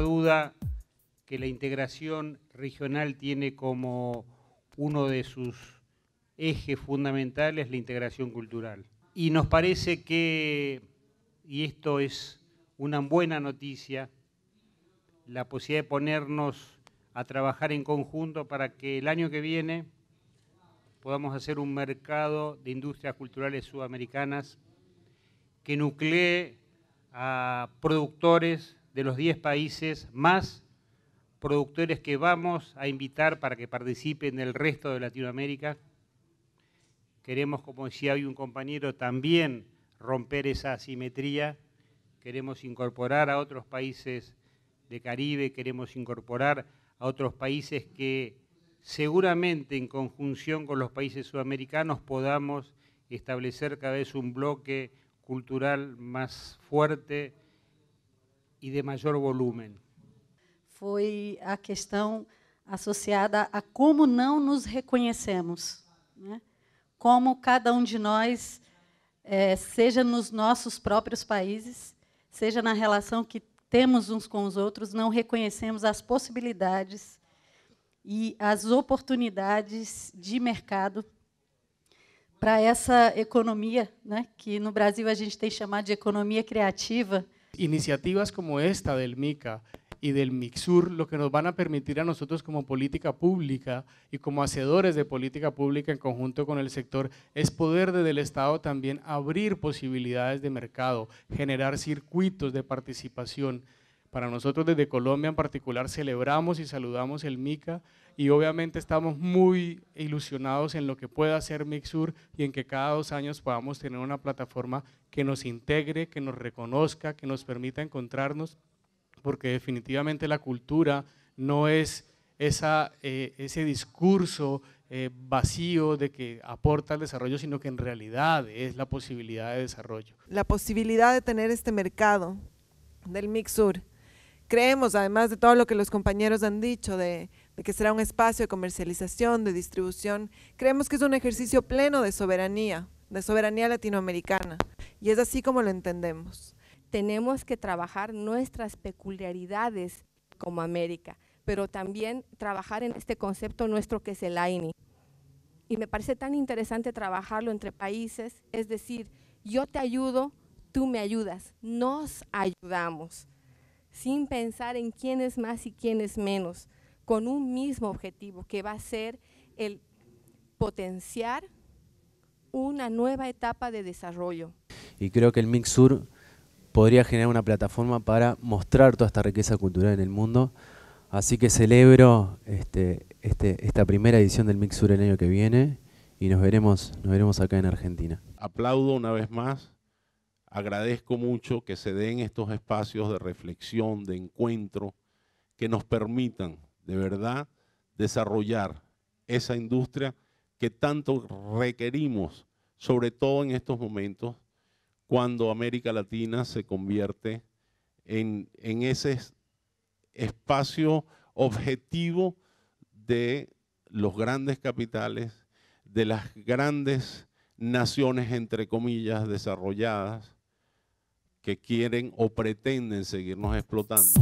duda que la integración regional tiene como uno de sus ejes fundamentales la integración cultural. Y nos parece que, y esto es una buena noticia, la posibilidad de ponernos a trabajar en conjunto para que el año que viene podamos hacer un mercado de industrias culturales sudamericanas que nuclee a productores de los 10 países más productores que vamos a invitar para que participen el resto de Latinoamérica. Queremos, como decía hoy un compañero, también romper esa asimetría. Queremos incorporar a otros países de Caribe, queremos incorporar a otros países que seguramente en conjunción con los países sudamericanos podamos establecer cada vez un bloque cultural más fuerte e de maior volume. Foi a questão associada a como não nos reconhecemos, né? como cada um de nós, é, seja nos nossos próprios países, seja na relação que temos uns com os outros, não reconhecemos as possibilidades e as oportunidades de mercado para essa economia, né, que no Brasil a gente tem chamado de economia criativa, Iniciativas como esta del MICA y del MIXUR lo que nos van a permitir a nosotros como política pública y como hacedores de política pública en conjunto con el sector es poder desde el Estado también abrir posibilidades de mercado, generar circuitos de participación para nosotros desde Colombia en particular celebramos y saludamos el MICA y obviamente estamos muy ilusionados en lo que pueda hacer Mixur y en que cada dos años podamos tener una plataforma que nos integre, que nos reconozca, que nos permita encontrarnos, porque definitivamente la cultura no es esa, eh, ese discurso eh, vacío de que aporta al desarrollo, sino que en realidad es la posibilidad de desarrollo. La posibilidad de tener este mercado del Mixur Creemos, además de todo lo que los compañeros han dicho, de, que será un espacio de comercialización, de distribución, creemos que es un ejercicio pleno de soberanía, de soberanía latinoamericana, y es así como lo entendemos. Tenemos que trabajar nuestras peculiaridades como América, pero también trabajar en este concepto nuestro que es el AINI. Y me parece tan interesante trabajarlo entre países, es decir, yo te ayudo, tú me ayudas, nos ayudamos sin pensar en quién es más y quién es menos, con un mismo objetivo que va a ser el potenciar una nueva etapa de desarrollo. Y creo que el Mixur podría generar una plataforma para mostrar toda esta riqueza cultural en el mundo. Así que celebro este, este, esta primera edición del Mixur el año que viene y nos veremos, nos veremos acá en Argentina. Aplaudo una vez más Agradezco mucho que se den estos espacios de reflexión, de encuentro, que nos permitan de verdad desarrollar esa industria que tanto requerimos, sobre todo en estos momentos, cuando América Latina se convierte en, ese espacio objetivo de los grandes capitales, de las grandes naciones, entre comillas, desarrolladas, que quieren o pretenden seguirnos explotando.